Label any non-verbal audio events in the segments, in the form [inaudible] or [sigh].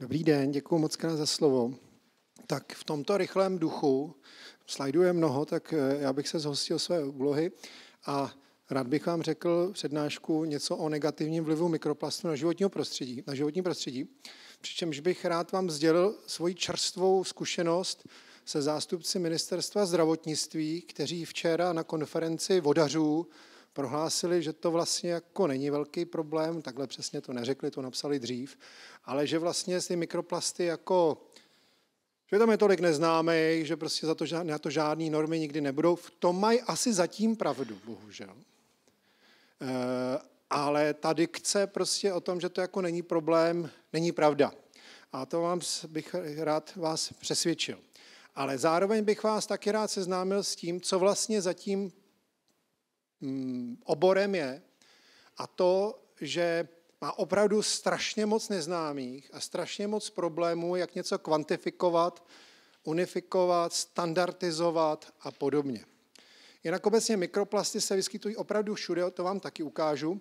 Dobrý den, děkuji moc krát za slovo. Tak v tomto rychlém duchu, slajdů je mnoho, tak eh, já bych se zhostil své úlohy a rád bych vám řekl přednášku něco o negativním vlivu mikroplastu na, životního prostředí, na životní prostředí. Přičemž bych rád vám sdělil svoji čerstvou zkušenost se zástupci ministerstva zdravotnictví, kteří včera na konferenci vodařů prohlásili, že to vlastně jako není velký problém, takhle přesně to neřekli, to napsali dřív, ale že vlastně ty mikroplasty jako že tam je tolik neznáme, že prostě za to, na to žádné normy nikdy nebudou. V tom mají asi zatím pravdu, bohužel. E, ale ta dikce prostě o tom, že to jako není problém, není pravda. A to vám bych rád vás přesvědčil. Ale zároveň bych vás taky rád seznámil s tím, co vlastně zatím Mm, oborem je. A to, že má opravdu strašně moc neznámých a strašně moc problémů, jak něco kvantifikovat, unifikovat, standardizovat a podobně. Jinak obecně mikroplasty se vyskytují opravdu všude, to vám taky ukážu.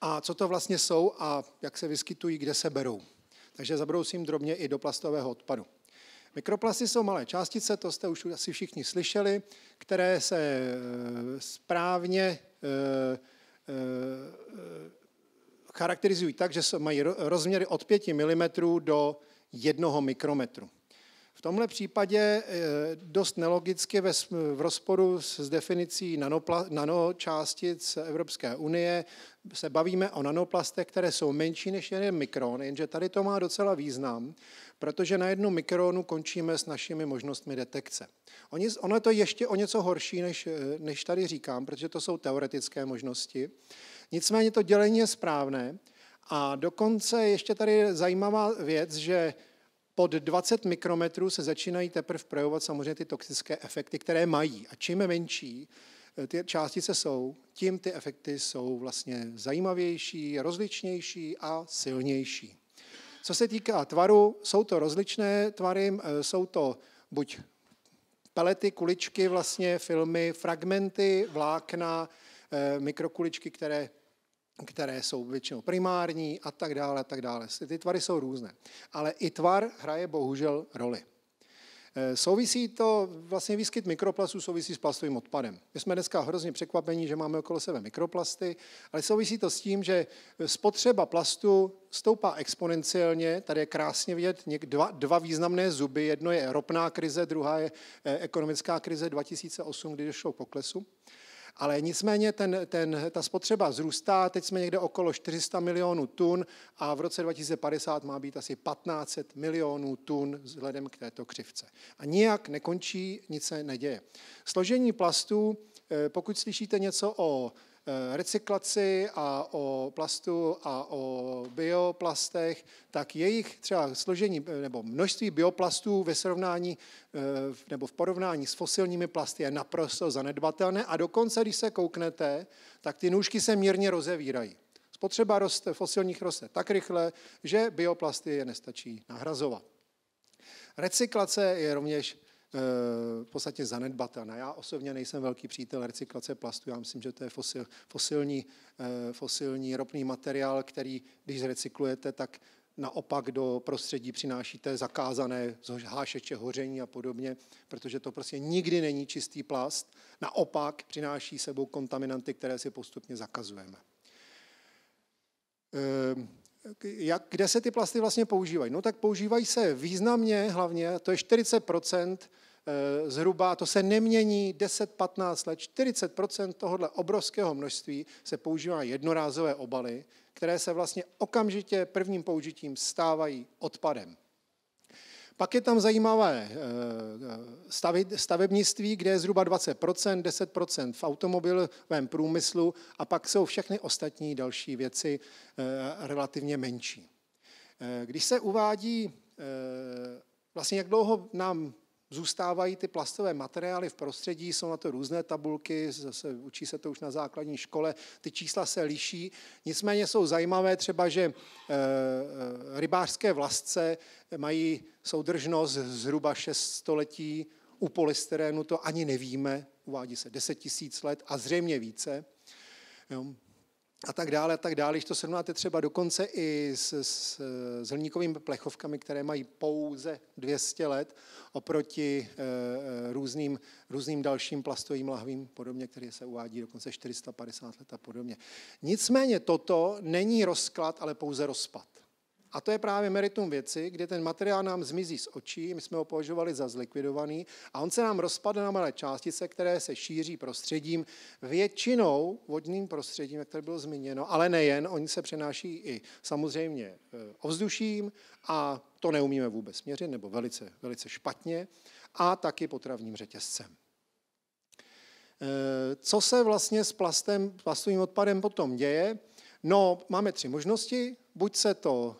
A co to vlastně jsou a jak se vyskytují, kde se berou. Takže zabrousím drobně i do plastového odpadu. Mikroplasty jsou malé částice, to jste už asi všichni slyšeli, které se eh, správně eh, eh, charakterizují tak, že mají rozměry od 5 mm do 1 mikrometru tomhle případě eh, dost nelogicky v rozporu s definicí nanočástic Evropské unie se bavíme o nanoplastech, které jsou menší než jeden mikron, jenže tady to má docela význam, protože na jednu mikronu končíme s našimi možnostmi detekce. Oni, ono je to ještě o něco horší, než, eh, než tady říkám, protože to jsou teoretické možnosti. Nicméně to dělení je správné a dokonce ještě tady zajímavá věc, že pod 20 mikrometrů se začínají teprve projevovat samozřejmě ty toxické efekty, které mají. A čím menší eh, ty částice jsou, tím ty efekty jsou vlastně zajímavější, rozličnější a silnější. Co se týká tvaru, jsou to rozličné tvary, eh, jsou to buď pelety, kuličky, vlastně filmy, fragmenty, vlákna, eh, mikrokuličky, které které jsou většinou primární a tak dále, a tak dále. Ty tvary jsou různé. Ale i tvar hraje bohužel roli. E, souvisí to, vlastně výskyt mikroplastů souvisí s plastovým odpadem. My jsme dneska hrozně překvapení, že máme okolo sebe mikroplasty, ale souvisí to s tím, že spotřeba plastu stoupá exponenciálně. Tady je krásně vidět dva, dva významné zuby. Jedno je ropná krize, druhá je e, ekonomická krize 2008, kdy došlo k poklesu. Ale nicméně ten, ten, ta spotřeba zrůstá, teď jsme někde okolo 400 milionů tun a v roce 2050 má být asi 1500 milionů tun vzhledem k této křivce. A nijak nekončí, nic se neděje. Složení plastů, eh, pokud slyšíte něco o Eh, recyklaci a o plastu a o bioplastech, tak jejich třeba složení eh, nebo množství bioplastů ve srovnání eh, nebo v porovnání s fosilními plasty je naprosto zanedbatelné a dokonce, když se kouknete, tak ty nůžky se mírně rozevírají. Spotřeba roste, fosilních roste tak rychle, že bioplasty je nestačí nahrazovat. Recyklace je rovněž Eh, v podstatě zanedbatelné. Já osobně nejsem velký přítel recyklace plastu, já myslím, že to je fosil, fosilní, eh, fosilní ropný materiál, který, když zrecyklujete, tak naopak do prostředí přinášíte zakázané hášeče, hoření a podobně, protože to prostě nikdy není čistý plast. Naopak přináší sebou kontaminanty, které si postupně zakazujeme. Eh, jak, kde se ty plasty vlastně používají? No tak používají se významně, hlavně, to je 40 Eh, zhruba, to se nemění 10, 15 let, 40 tohohle obrovského množství se používá jednorázové obaly, které se vlastně okamžitě prvním použitím stávají odpadem. Pak je tam zajímavé eh, stavebnictví, kde je zhruba 20%, 10% v automobilovém průmyslu a pak jsou všechny ostatní další věci eh, relativně menší. Když se uvádí, vlastně jak dlouho nám zůstávají ty plastové materiály v prostředí, jsou na to různé tabulky, zase učí se to už na základní škole, ty čísla se liší. Nicméně jsou zajímavé třeba, že eh, eh, rybářské vlastce mají soudržnost zhruba 6 století, u polysterénu to ani nevíme, uvádí se 10 000 let a zřejmě více a tak dále, a tak dále. Když to srovnáte třeba dokonce i s, s, s hliníkovými plechovkami, které mají pouze 200 let oproti e, e, různým, různým dalším plastovým lahvím, podobně, které se uvádí dokonce 450 let a podobně. Nicméně toto není rozklad, ale pouze rozpad. A to je právě meritum věci, kdy ten materiál nám zmizí z očí, my jsme ho považovali za zlikvidovaný a on se nám rozpadne na malé částice, které se šíří prostředím, většinou vodním prostředím, jak to bylo zmíněno, ale nejen, oni se přenáší i samozřejmě e, ovzduším a to neumíme vůbec měřit, nebo velice, velice špatně, a taky potravním řetězcem. E, co se vlastně s plastem, plastovým odpadem potom děje? No, máme tři možnosti. Buď se to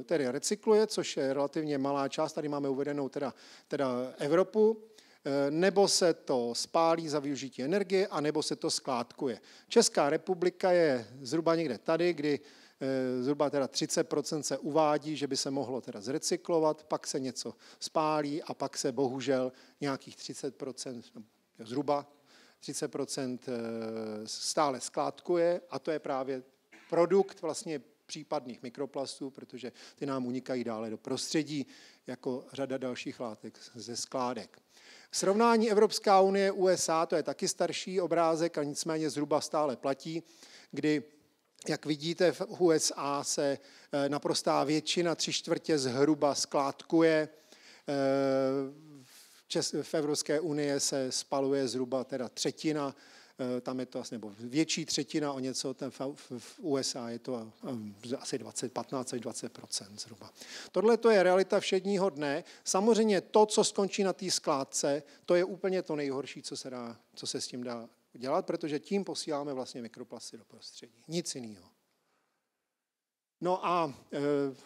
eh, tedy recykluje, což je relativně malá část, tady máme uvedenou teda, teda Evropu, eh, nebo se to spálí za využití energie, a nebo se to skládkuje. Česká republika je zhruba někde tady, kdy eh, zhruba teda 30% se uvádí, že by se mohlo teda zrecyklovat, pak se něco spálí a pak se bohužel nějakých 30%, no, zhruba 30% stále skládkuje a to je právě produkt vlastně případných mikroplastů, protože ty nám unikají dále do prostředí, jako řada dalších látek ze skládek. Srovnání Evropská unie USA, to je taky starší obrázek, a nicméně zhruba stále platí, kdy jak vidíte, v USA se eh, naprostá většina, tři čtvrtě zhruba skládkuje. Eh, v Evropské unie se spaluje zhruba teda třetina Eh, tam je to asi, nebo větší třetina o něco, ten v USA je to eh, asi 20, 15 až 20 zhruba. Tohle to je realita všedního dne. Samozřejmě to, co skončí na té skládce, to je úplně to nejhorší, co se, dá, co se s tím dá dělat, protože tím posíláme vlastně mikroplasty do prostředí. Nic jiného. No a e,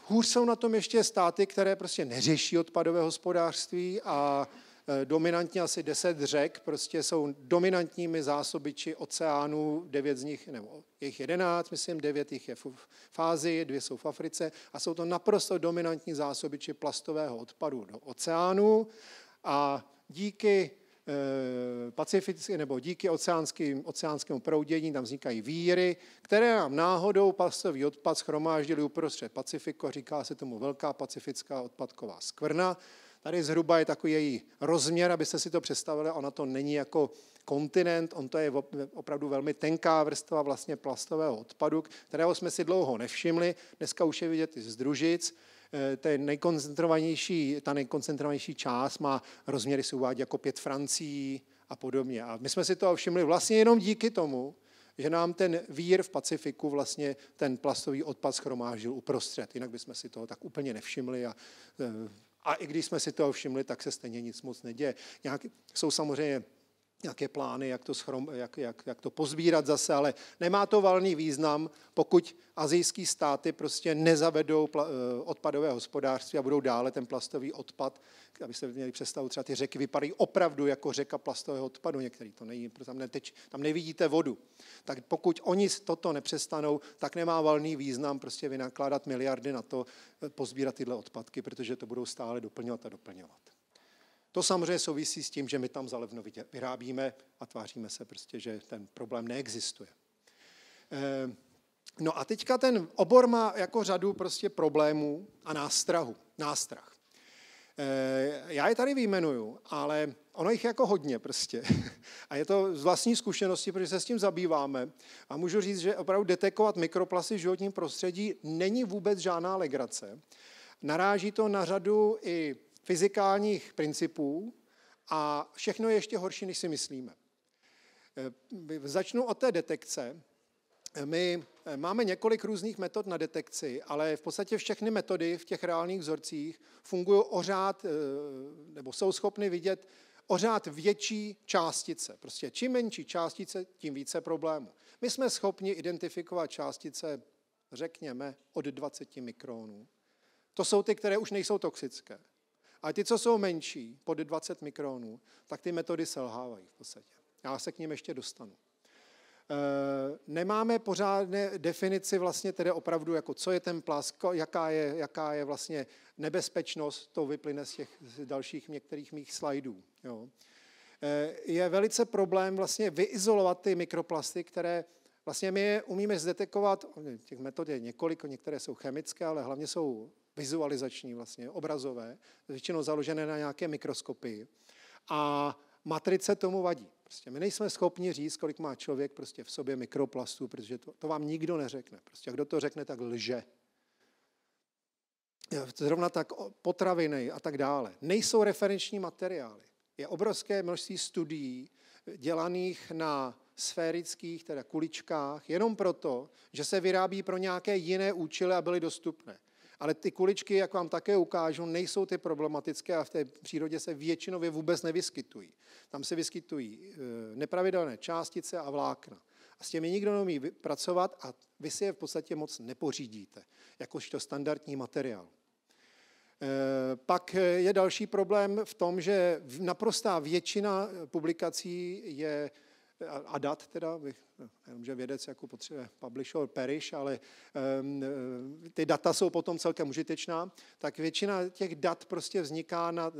hůř jsou na tom ještě státy, které prostě neřeší odpadové hospodářství a Eh, dominantně asi 10 řek, prostě jsou dominantními zásobiči oceánů, 9 z nich, nebo jich 11, myslím, 9 jich je v Ázii, dvě jsou v Africe a jsou to naprosto dominantní zásobiči plastového odpadu do oceánů a díky eh, pacifické nebo díky oceánským, oceánskému proudění tam vznikají víry, které nám náhodou plastový odpad schromáždili uprostřed Pacifiku říká se tomu velká pacifická odpadková skvrna. Tady zhruba je takový její rozměr, abyste si to představili. Ona to není jako kontinent, on to je opravdu velmi tenká vrstva vlastně plastového odpadu, kterého jsme si dlouho nevšimli. Dneska už je vidět i z družic. Eh, ten nejkoncentrovanější, ta nejkoncentrovanější část má rozměry se uvádí jako pět francí a podobně. A my jsme si to všimli vlastně jenom díky tomu, že nám ten vír v Pacifiku vlastně ten plastový odpad schromáždil uprostřed. Jinak bychom si toho tak úplně nevšimli a eh, a i když jsme si toho všimli, tak se stejně nic moc neděje. Nějaký, jsou samozřejmě nějaké plány, jak to, schrom, jak, jak, jak to pozbírat zase, ale nemá to valný význam, pokud azijský státy prostě nezavedou eh, odpadové hospodářství a budou dále ten plastový odpad, abyste měli představu, třeba ty řeky vypadají opravdu jako řeka plastového odpadu, některý to nejí, tam, neteč, tam nevidíte vodu. Tak pokud oni toto nepřestanou, tak nemá valný význam prostě vynakládat miliardy na to, eh, pozbírat tyhle odpadky, protože to budou stále doplňovat a doplňovat. To samozřejmě souvisí s tím, že my tam zalevno vyrábíme a tváříme se prostě, že ten problém neexistuje. Eh, no a teďka ten obor má jako řadu prostě problémů a nástrahu, nástrah. Eh, já je tady vyjmenuju, ale ono jich jako hodně prostě. [laughs] A je to z vlastní zkušenosti, protože se s tím zabýváme. A můžu říct, že opravdu detekovat mikroplasy v životním prostředí není vůbec žádná legrace. Naráží to na řadu i fyzikálních principů a všechno je ještě horší, než si myslíme. Eh, začnu od té detekce. Eh, my eh, máme několik různých metod na detekci, ale v podstatě všechny metody v těch reálných vzorcích fungují ořád, nebo jsou schopny vidět ořád větší částice. Prostě čím menší částice, tím více problémů. My jsme schopni identifikovat částice, řekněme, od 20 mikronů. To jsou ty, které už nejsou toxické. A ty, co jsou menší, pod 20 mikronů, tak ty metody selhávají v podstatě. Já se k ním ještě dostanu. Eh, nemáme pořádné definici vlastně tedy opravdu, jako co je ten plas, jaká je, jaká je vlastně nebezpečnost, to vyplyne z těch dalších některých mých slajdů. Jo. Eh, je velice problém vlastně vyizolovat ty mikroplasty, které vlastně my je umíme zdetekovat, těch metod je několik, některé jsou chemické, ale hlavně jsou vizualizační vlastně, obrazové, většinou založené na nějaké mikroskopii. A matrice tomu vadí. Prostě my nejsme schopni říct, kolik má člověk prostě v sobě mikroplastů, protože to, to vám nikdo neřekne. Prostě kdo to řekne, tak lže. Zrovna tak potraviny a tak dále. Nejsou referenční materiály. Je obrovské množství studií eh, dělaných na sférických, teda kuličkách, jenom proto, že se vyrábí pro nějaké jiné účely a byly dostupné. Ale ty kuličky, jak vám také ukážu, nejsou ty problematické a v té přírodě se většinově vůbec nevyskytují. Tam se vyskytují e, nepravidelné částice a vlákna. A s těmi nikdo neumí pracovat a vy si je v podstatě moc nepořídíte, jakožto standardní materiál. E, pak je další problém v tom, že naprostá většina publikací je a dat teda, jenomže vědec jako potřebuje or perish, ale um, ty data jsou potom celkem užitečná, tak většina těch dat prostě vzniká na uh,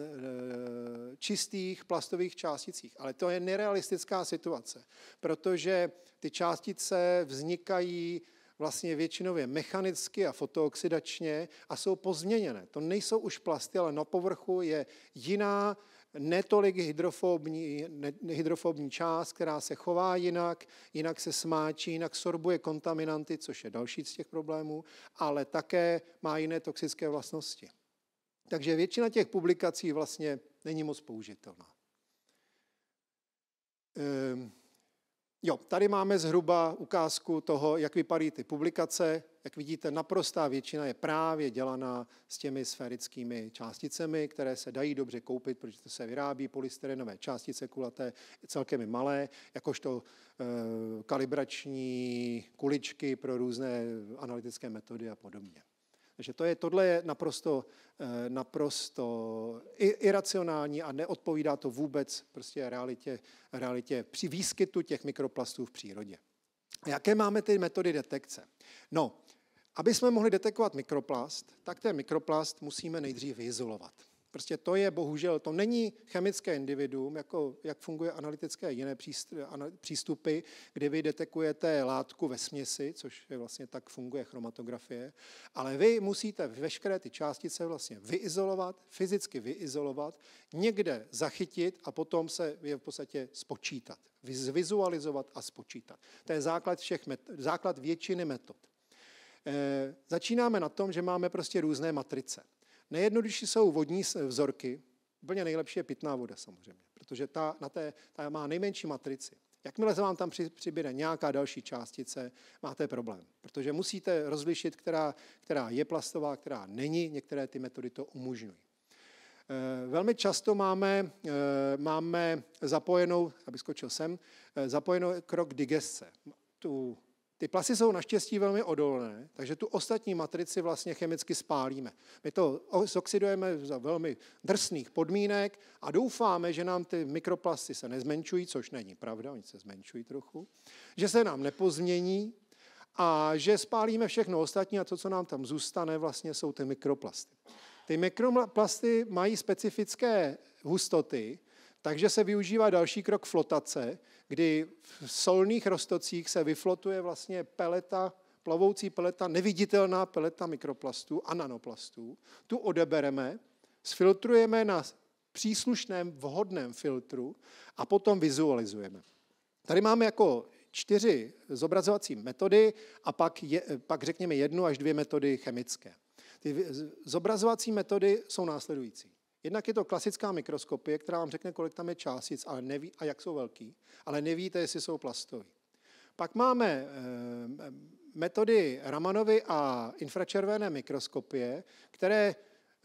čistých plastových částicích. Ale to je nerealistická situace, protože ty částice vznikají vlastně většinově mechanicky a fotooxidačně a jsou pozměněné. To nejsou už plasty, ale na povrchu je jiná netolik hydrofobní, ne, hydrofobní část, která se chová jinak, jinak se smáčí, jinak sorbuje kontaminanty, což je další z těch problémů, ale také má jiné toxické vlastnosti. Takže většina těch publikací vlastně není moc použitelná. Ehm. Jo, tady máme zhruba ukázku toho, jak vypadají ty publikace. Jak vidíte, naprostá většina je právě dělaná s těmi sférickými částicemi, které se dají dobře koupit, protože to se vyrábí polystyrenové částice kulaté, celkem malé, jakožto eh, kalibrační kuličky pro různé analytické metody a podobně. Takže to je, tohle je naprosto, eh, naprosto iracionální a neodpovídá to vůbec prostě realitě, realitě při výskytu těch mikroplastů v přírodě. A jaké máme ty metody detekce? No, aby jsme mohli detekovat mikroplast, tak ten mikroplast musíme nejdřív vyizolovat. Prostě to je bohužel, to není chemické individuum, jako, jak funguje analytické jiné přístupy, kdy vy detekujete látku ve směsi, což je vlastně tak funguje chromatografie, ale vy musíte veškeré ty částice vlastně vyizolovat, fyzicky vyizolovat, někde zachytit a potom se je v podstatě spočítat, zvizualizovat a spočítat. To je základ, všech metod, základ většiny metod. E, začínáme na tom, že máme prostě různé matrice. Nejjednodušší jsou vodní vzorky, úplně nejlepší je pitná voda samozřejmě, protože ta, na té, ta má nejmenší matrici. Jakmile se vám tam při, přibude nějaká další částice, máte problém, protože musíte rozlišit, která, která je plastová, která není. Některé ty metody to umožňují. Eh, velmi často máme, eh, máme zapojenou, aby skočil sem, eh, zapojenou krok digesce. Tu ty plasy jsou naštěstí velmi odolné, takže tu ostatní matrici vlastně chemicky spálíme. My to oxidujeme za velmi drsných podmínek a doufáme, že nám ty mikroplasty se nezmenšují, což není pravda, oni se zmenšují trochu, že se nám nepozmění a že spálíme všechno ostatní a to, co nám tam zůstane, vlastně jsou ty mikroplasty. Ty mikroplasty mají specifické hustoty, takže se využívá další krok flotace, kdy v solných roztocích se vyflotuje vlastně peleta, plavoucí peleta, neviditelná peleta mikroplastů a nanoplastů. Tu odebereme, sfiltrujeme na příslušném vhodném filtru a potom vizualizujeme. Tady máme jako čtyři zobrazovací metody a pak, je, pak řekněme jednu až dvě metody chemické. Ty zobrazovací metody jsou následující. Jednak je to klasická mikroskopie, která vám řekne, kolik tam je částic ale neví, a jak jsou velký, ale nevíte, jestli jsou plastový. Pak máme eh, metody Ramanovy a infračervené mikroskopie, které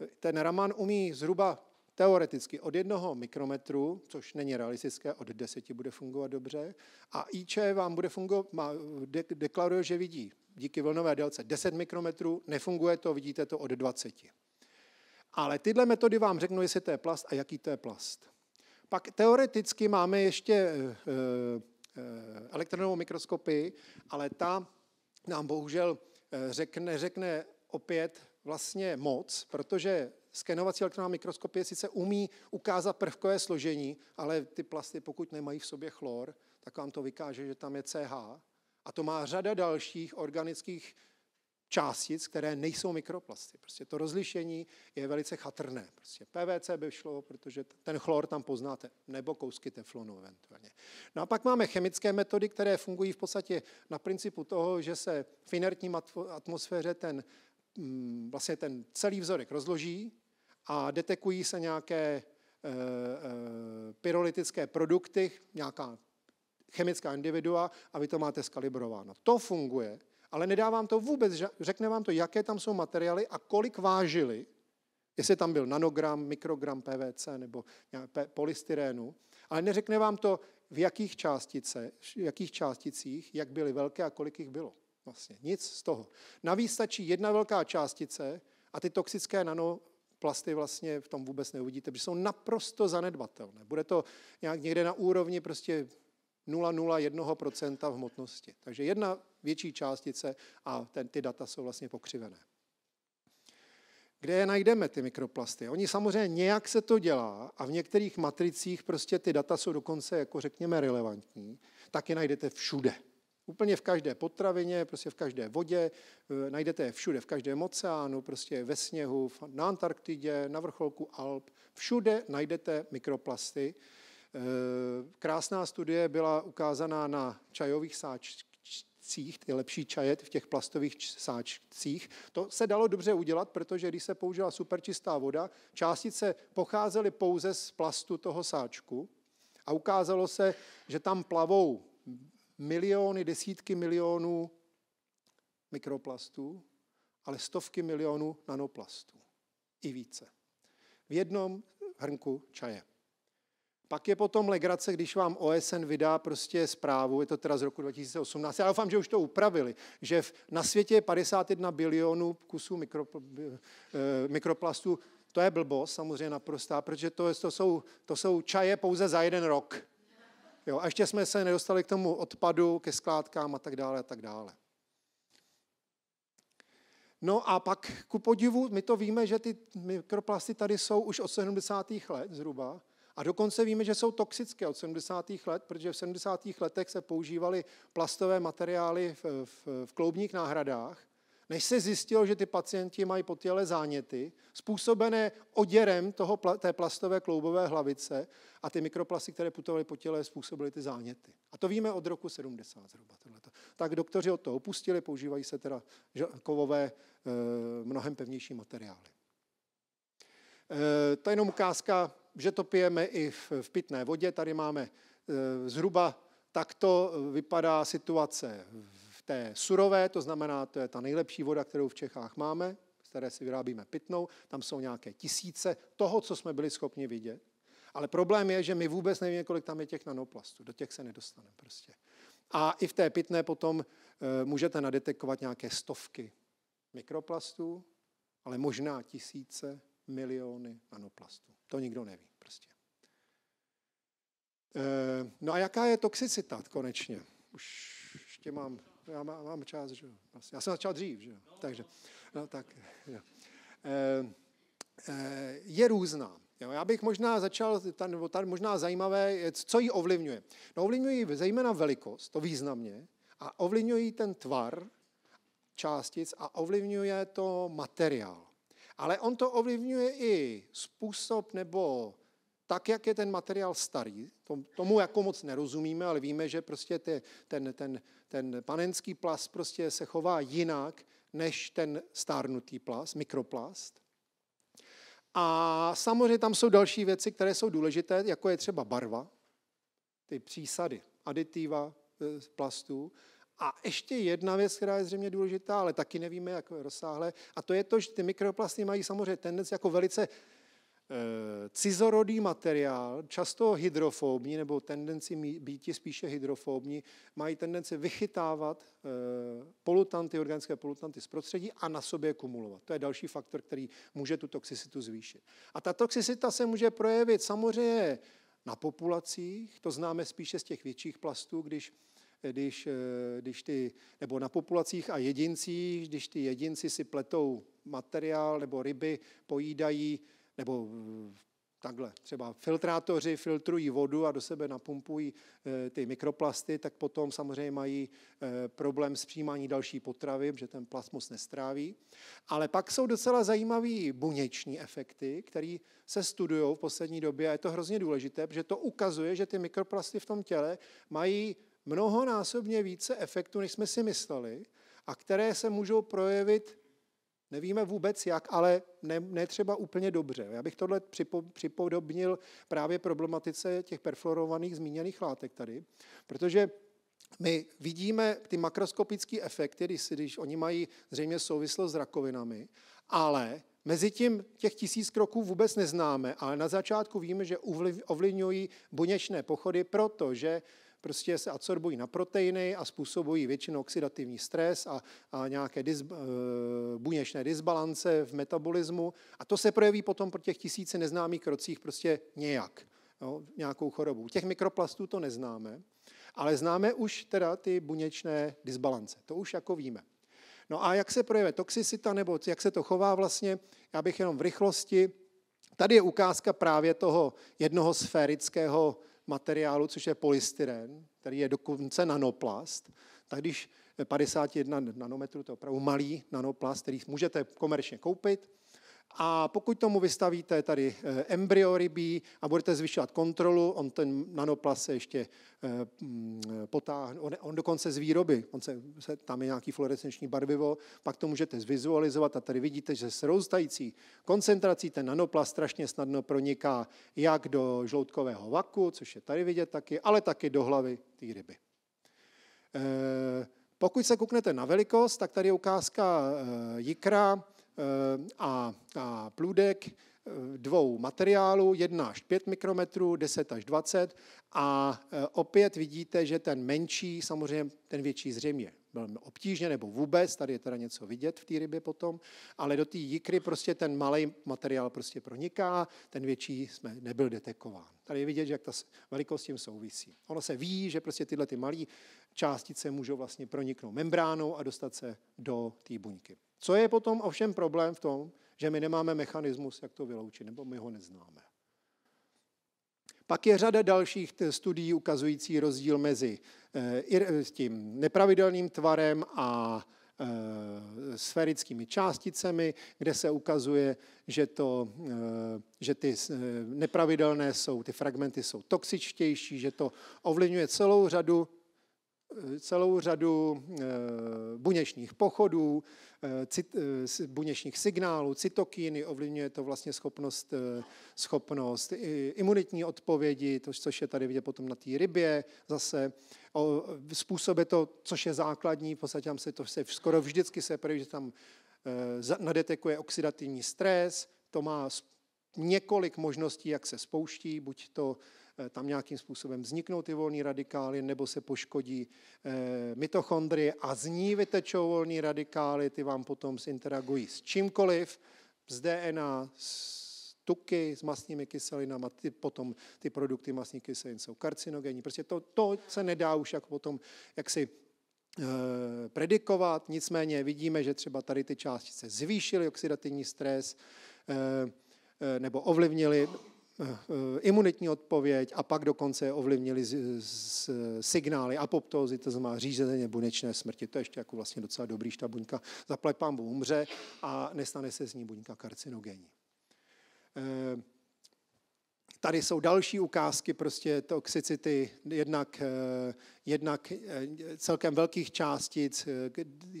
eh, ten Raman umí zhruba teoreticky od jednoho mikrometru, což není realistické, od deseti bude fungovat dobře, a IČE vám bude fungovat, má, de, deklaruje, že vidí díky vlnové délce 10 mikrometrů, nefunguje to, vidíte to od 20. Ale tyhle metody vám řeknou, jestli to je plast a jaký to je plast. Pak teoreticky máme ještě eh, eh, eh, elektronovou mikroskopii, ale ta nám bohužel řekne, řekne opět vlastně moc, protože skenovací elektronová mikroskopie sice umí ukázat prvkové složení, ale ty plasty, pokud nemají v sobě chlor, tak vám to vykáže, že tam je CH. A to má řada dalších organických částic, které nejsou mikroplasty. Prostě to rozlišení je velice chatrné. Prostě PVC by šlo, protože ten chlor tam poznáte, nebo kousky teflonu eventuálně. No a pak máme chemické metody, které fungují v podstatě na principu toho, že se v inertní atmosféře ten, mm, vlastně ten celý vzorek rozloží a detekují se nějaké eh, eh, pyrolytické produkty, nějaká chemická individua a vy to máte skalibrováno. To funguje ale vám to vůbec, řekne vám to, jaké tam jsou materiály a kolik vážili, jestli tam byl nanogram, mikrogram PVC nebo polystyrénu, ale neřekne vám to, v jakých, částice, v jakých částicích, jak byly velké a kolik jich bylo. Vlastně nic z toho. Navíc stačí jedna velká částice a ty toxické nanoplasty vlastně v tom vůbec neuvidíte, protože jsou naprosto zanedbatelné. Bude to nějak někde na úrovni prostě 0,01% v hmotnosti. Takže jedna větší částice a ten, ty data jsou vlastně pokřivené. Kde je najdeme, ty mikroplasty? Oni samozřejmě nějak se to dělá a v některých matricích prostě ty data jsou dokonce, jako řekněme, relevantní, tak je najdete všude. Úplně v každé potravině, prostě v každé vodě, eh, najdete je všude, v každém oceánu, prostě ve sněhu, na Antarktidě, na vrcholku Alp. Všude najdete mikroplasty, Eh, krásná studie byla ukázaná na čajových sáčcích, ty lepší čaje v těch plastových sáčcích. To se dalo dobře udělat, protože když se použila superčistá voda, částice pocházely pouze z plastu toho sáčku a ukázalo se, že tam plavou miliony, desítky milionů mikroplastů, ale stovky milionů nanoplastů i více. V jednom hrnku čaje. Pak je potom legrace, když vám OSN vydá prostě zprávu, je to teda z roku 2018, já doufám, že už to upravili, že na světě je 51 bilionů kusů eh, mikroplastů, to je blbost samozřejmě naprostá, protože to, to, jsou, to jsou čaje pouze za jeden rok. Jo, a ještě jsme se nedostali k tomu odpadu, ke skládkám a tak dále a tak dále. No a pak ku podivu, my to víme, že ty mikroplasty tady jsou už od 70. let zhruba, a dokonce víme, že jsou toxické od 70. let, protože v 70. letech se používaly plastové materiály v, v, v kloubních náhradách. Než se zjistilo, že ty pacienti mají po těle záněty, způsobené oděrem toho, té plastové kloubové hlavice a ty mikroplasty, které putovaly po těle, způsobily ty záněty. A to víme od roku 70 zhruba. Tohleto. Tak doktoři od toho opustili, používají se teda kovové eh, mnohem pevnější materiály. Eh, to je jenom ukázka že to pijeme i v, pitné vodě. Tady máme e, zhruba takto e, vypadá situace v té surové, to znamená, to je ta nejlepší voda, kterou v Čechách máme, z které si vyrábíme pitnou. Tam jsou nějaké tisíce toho, co jsme byli schopni vidět. Ale problém je, že my vůbec nevíme, kolik tam je těch nanoplastů. Do těch se nedostaneme prostě. A i v té pitné potom e, můžete nadetekovat nějaké stovky mikroplastů, ale možná tisíce miliony nanoplastů. To nikdo neví prostě. E, no a jaká je toxicita konečně? Už ještě mám, já má, mám čas, že jo. Já jsem začal dřív, že jo. Takže, no tak, jo. E, e, je různá. Jo, já bych možná začal, tady, nebo tady možná zajímavé, co ji ovlivňuje. No ovlivňují zejména velikost, to významně, a ovlivňují ten tvar částic a ovlivňuje to materiál. Ale on to ovlivňuje i způsob nebo tak, jak je ten materiál starý, tomu jako moc nerozumíme, ale víme, že prostě ten, ten, ten, ten panenský plast prostě se chová jinak než ten stárnutý plast, mikroplast. A samozřejmě tam jsou další věci, které jsou důležité, jako je třeba barva, ty přísady, aditiva eh, plastů, a ještě jedna věc, která je zřejmě důležitá, ale taky nevíme, jak rozsáhle, a to je to, že ty mikroplasty mají samozřejmě tendenci jako velice eh, cizorodý materiál, často hydrofobní nebo tendenci býti spíše hydrofobní, mají tendenci vychytávat eh, polutanty, organické polutanty z prostředí a na sobě kumulovat. To je další faktor, který může tu toxicitu zvýšit. A ta toxicita se může projevit samozřejmě na populacích, to známe spíše z těch větších plastů, když když, eh, když ty, nebo na populacích a jedincích, když ty jedinci si pletou materiál nebo ryby pojídají, nebo eh, takhle, třeba filtrátoři filtrují vodu a do sebe napumpují eh, ty mikroplasty, tak potom samozřejmě mají problém s přijímání další potravy, protože ten plast moc nestráví. Ale pak jsou docela zajímavé buněční efekty, které se studují v poslední době a je to hrozně důležité, protože to ukazuje, že ty mikroplasty v tom těle mají mnohonásobně více efektů, než jsme si mysleli a které se můžou projevit, nevíme vůbec jak, ale ne, ne třeba úplně dobře. Já bych tohle připo, připodobnil právě problematice těch perfluorovaných zmíněných látek tady, protože my vidíme ty makroskopické efekty, když, když oni mají zřejmě souvislost s rakovinami, ale mezi tím těch tisíc kroků vůbec neznáme, ale na začátku víme, že ovlivňují buněčné pochody, protože prostě se adsorbují na proteiny a způsobují většinou oxidativní stres a, a nějaké dis, eh, buněčné disbalance v metabolismu. A to se projeví potom po těch tisíce neznámých krocích prostě nějak, jo, nějakou chorobu. Těch mikroplastů to neznáme, ale známe už teda ty buněčné disbalance. To už jako víme. No a jak se projeve toxicita, nebo jak se to chová vlastně, já bych jenom v rychlosti. Tady je ukázka právě toho jednoho sférického materiálu, což je polystyren, který je dokonce nanoplast, tak když 51 nanometrů, to je opravdu malý nanoplast, který můžete komerčně koupit, a pokud tomu vystavíte tady eh, embryo rybí a budete zvyšovat kontrolu, on ten nanoplas se ještě eh, mm, potáhne, on, on dokonce z výroby, on se, se, tam je nějaký fluorescenční barvivo, pak to můžete zvizualizovat a tady vidíte, že s roztající koncentrací ten nanoplast strašně snadno proniká jak do žloutkového vaku, což je tady vidět taky, ale taky do hlavy té ryby. E, pokud se kouknete na velikost, tak tady je ukázka jikra, Eh, a, a plůdek eh, dvou materiálů, 1 až 5 mikrometrů, 10 až 20 a eh, opět vidíte, že ten menší, samozřejmě ten větší zřejmě byl obtížně nebo vůbec, tady je teda něco vidět v té rybě potom, ale do té jikry prostě ten malý materiál prostě proniká, ten větší jsme nebyl detekován. Tady je vidět, že jak ta velikost s tím souvisí. Ono se ví, že prostě tyhle ty malé částice můžou vlastně proniknout membránou a dostat se do té buňky. Co je potom ovšem problém v tom, že my nemáme mechanismus, jak to vyloučit, nebo my ho neznáme. Pak je řada dalších studií ukazující rozdíl mezi eh, tím nepravidelným tvarem a eh, sferickými částicemi, kde se ukazuje, že, to, eh, že ty nepravidelné jsou, ty fragmenty jsou toxičtější, že to ovlivňuje celou řadu celou řadu eh, buněčních pochodů, eh, eh, buněčních signálů, cytokiny, ovlivňuje to vlastně schopnost, schopnost imunitní odpovědi, to, což je tady vidět potom na té rybě zase. O, způsobe to, což je základní, v podstatě tam se to se skoro vždycky se prvě, že tam nadetekuje oxidativní stres, to má několik možností, jak se spouští, buď to Eh, tam nějakým způsobem vzniknou ty volné radikály, nebo se poškodí eh, mitochondrie a z ní vytečou volné radikály, ty vám potom zinteragují s čímkoliv, z DNA, s tuky s masnými kyselinami, ty potom ty produkty masní kyselin jsou karcinogenní. Prostě to, to se nedá už jak potom, jak si e, predikovat, nicméně vidíme, že třeba tady ty částice zvýšily oxidativní stres e, e, nebo ovlivnily Eh, imunitní odpověď a pak dokonce ovlivnili z, z, signály apoptózy, to znamená řízeně buněčné smrti. To je ještě jako vlastně docela dobrý, že ta buňka zaplať umře a nestane se z ní buňka karcinogenní. E, Tady jsou další ukázky prostě toxicity jednak, eh, jednak eh, celkem velkých částic, eh,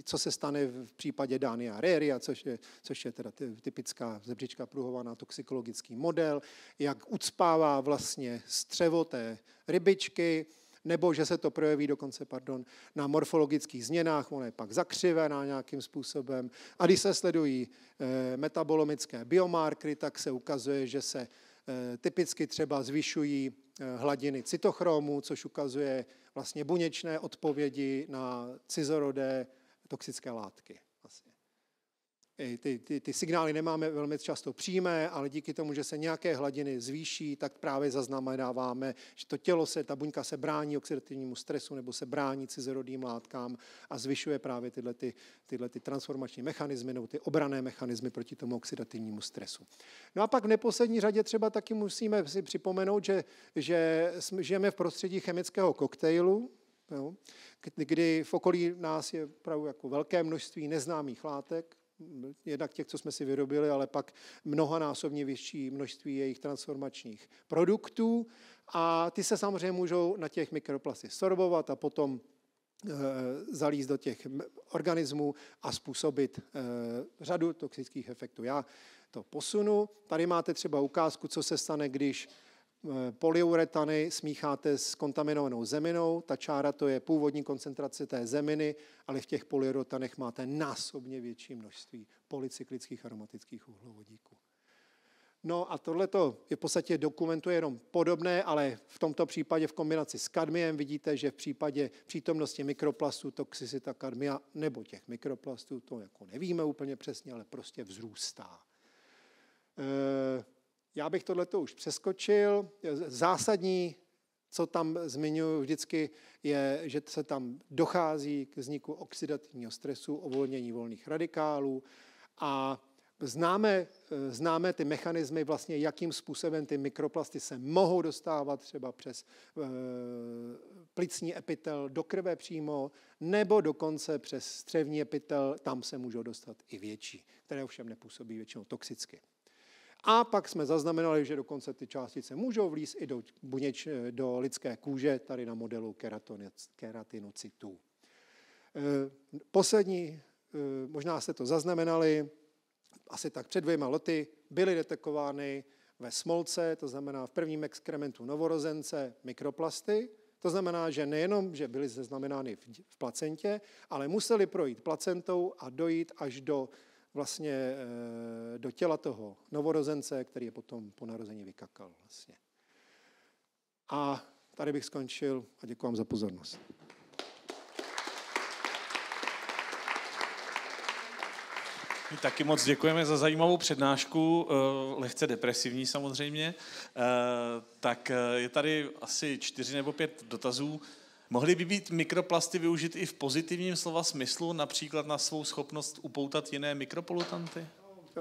co se stane v případě Dania Reria, což je, což je teda typická zebřička pruhovaná toxikologický model, jak ucpává vlastně střevo té rybičky, nebo že se to projeví dokonce pardon, na morfologických změnách, ona je pak zakřivená nějakým způsobem. A když se sledují metabolomické biomarkery, tak se ukazuje, že se Eh, typicky třeba zvyšují eh, hladiny cytochromu, což ukazuje vlastně buněčné odpovědi na cizorodé toxické látky ty, ty, ty signály nemáme velmi často přímé, ale díky tomu, že se nějaké hladiny zvýší, tak právě zaznamenáváme, že to tělo se, ta buňka se brání oxidativnímu stresu nebo se brání cizorodým látkám a zvyšuje právě tyhle, ty, tyhle ty transformační mechanismy nebo ty obrané mechanismy proti tomu oxidativnímu stresu. No a pak v neposlední řadě třeba taky musíme si připomenout, že, že žijeme v prostředí chemického koktejlu, jo, kdy v okolí nás je opravdu jako velké množství neznámých látek, jednak těch, co jsme si vyrobili, ale pak mnohonásobně vyšší množství jejich transformačních produktů. A ty se samozřejmě můžou na těch mikroplasty sorbovat a potom eh, zalíst do těch organismů a způsobit eh, řadu toxických efektů. Já to posunu. Tady máte třeba ukázku, co se stane, když Eh, poliuretany smícháte s kontaminovanou zeminou, ta čára to je původní koncentrace té zeminy, ale v těch poliuretanech máte násobně větší množství polycyklických aromatických uhlovodíků. No a tohle je v podstatě dokumentuje jenom podobné, ale v tomto případě v kombinaci s kadmiem vidíte, že v případě přítomnosti mikroplastů toxicita kadmia nebo těch mikroplastů, to jako nevíme úplně přesně, ale prostě vzrůstá. Eh, já bych tohle už přeskočil. Zásadní, co tam zmiňuji vždycky, je, že se tam dochází k vzniku oxidativního stresu, uvolnění volných radikálů a Známe, známe ty mechanismy, vlastně jakým způsobem ty mikroplasty se mohou dostávat třeba přes eh, plicní epitel do krve přímo, nebo dokonce přes střevní epitel, tam se můžou dostat i větší, které ovšem nepůsobí většinou toxicky. A pak jsme zaznamenali, že dokonce ty částice můžou vlíz i do, buněč, eh, do lidské kůže, tady na modelu keratinocitů. Eh, poslední, eh, možná jste to zaznamenali, asi tak před dvěma lety byly detekovány ve smolce, to znamená v prvním exkrementu novorozence, mikroplasty. To znamená, že nejenom, že byly zaznamenány v placentě, ale museli projít placentou a dojít až do vlastně eh, do těla toho novorozence, který je potom po narození vykakal. Vlastně. A tady bych skončil a děkuji vám za pozornost. My taky moc děkujeme za zajímavou přednášku, eh, lehce depresivní samozřejmě. Eh, tak je tady asi čtyři nebo pět dotazů. Mohly by být mikroplasty využity i v pozitivním slova smyslu, například na svou schopnost upoutat jiné mikropolutanty?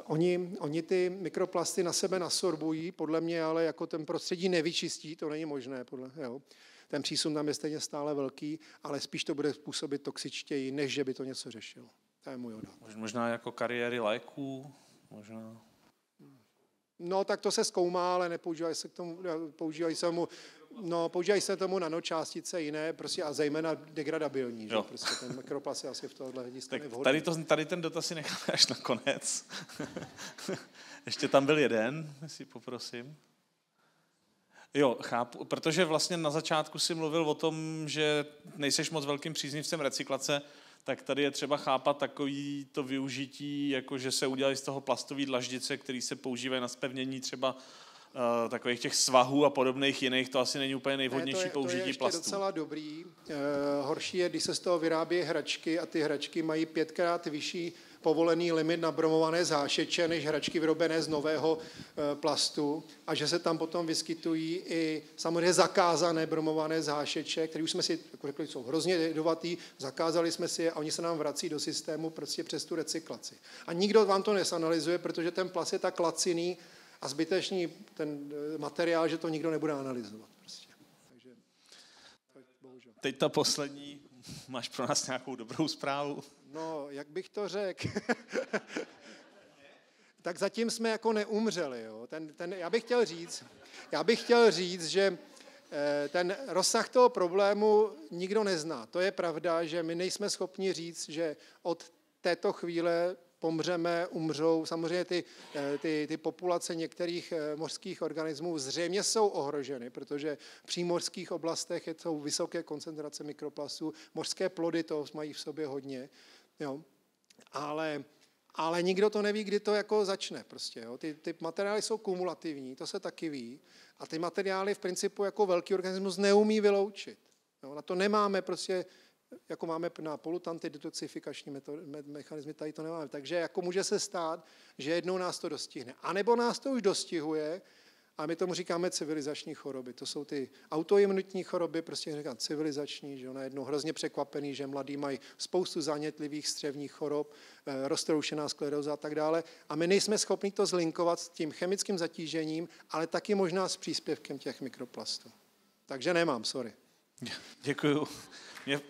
Oni, oni ty mikroplasty na sebe nasorbují, podle mě, ale jako ten prostředí nevyčistí, to není možné. Podle, jo. Ten přísun tam je stejně stále velký, ale spíš to bude způsobit toxičtěji, než že by to něco řešilo. To je můj odhad. Možná jako kariéry léků, možná... No, tak to se zkoumá, ale nepoužívají se k tomu, používají se mu No, používají se tomu nanočástice jiné, prostě a zejména degradabilní, že? Prostě ten mikroplast je asi v tohle hlediska nevhodný. Tady, to, tady ten dotaz si necháme až na konec. [laughs] Ještě tam byl jeden, si poprosím. Jo, chápu, protože vlastně na začátku si mluvil o tom, že nejseš moc velkým příznivcem recyklace, tak tady je třeba chápat takový to využití, jako že se udělají z toho plastové dlaždice, které se používají na spevnění třeba Eh, takových těch svahů a podobných jiných, to asi není úplně nejvhodnější ne, to je, použití to je ještě plastů. docela dobrý. Uh, horší je, když se z toho vyrábí hračky a ty hračky mají pětkrát vyšší povolený limit na bromované zášeče než hračky vyrobené z nového eh, plastu a že se tam potom vyskytují i samozřejmě zakázané bromované zášeče, které už jsme si jako řekli, jsou hrozně jedovatý, zakázali jsme si je a oni se nám vrací do systému prostě přes tu recyklaci. A nikdo vám to nesanalizuje, protože ten plast je tak laciný, a zbytečný ten eh, materiál, že to nikdo nebude analyzovat. Prostě. Takže, tak bohužel. Teď ta poslední, máš pro nás nějakou dobrou zprávu? No, jak bych to řekl? [laughs] tak zatím jsme jako neumřeli. Jo. Ten, ten, já, bych chtěl říct, já bych chtěl říct, že eh, ten rozsah toho problému nikdo nezná. To je pravda, že my nejsme schopni říct, že od této chvíle pomřeme, umřou. Samozřejmě ty, eh, ty, ty populace některých eh, mořských organismů zřejmě jsou ohroženy, protože v přímořských oblastech jsou vysoké koncentrace mikroplastů, mořské plody to mají v sobě hodně. Jo. Ale ale nikdo to neví, kdy to jako začne. Prostě, jo. Ty, ty materiály jsou kumulativní, to se taky ví. A ty materiály v principu jako velký organismus neumí vyloučit. Jo. Na to nemáme prostě jako máme na polutanty detoxifikační mechanizmy, tady to nemáme. Takže jako může se stát, že jednou nás to dostihne. A nebo nás to už dostihuje, a my tomu říkáme civilizační choroby. To jsou ty autoimunitní choroby, prostě říkám civilizační, že jednou hrozně překvapený, že mladí mají spoustu zánětlivých střevních chorob, eh, roztroušená skleróza a tak dále. A my nejsme schopni to zlinkovat s tím chemickým zatížením, ale taky možná s příspěvkem těch mikroplastů. Takže nemám, sorry. Děkuju. Yep.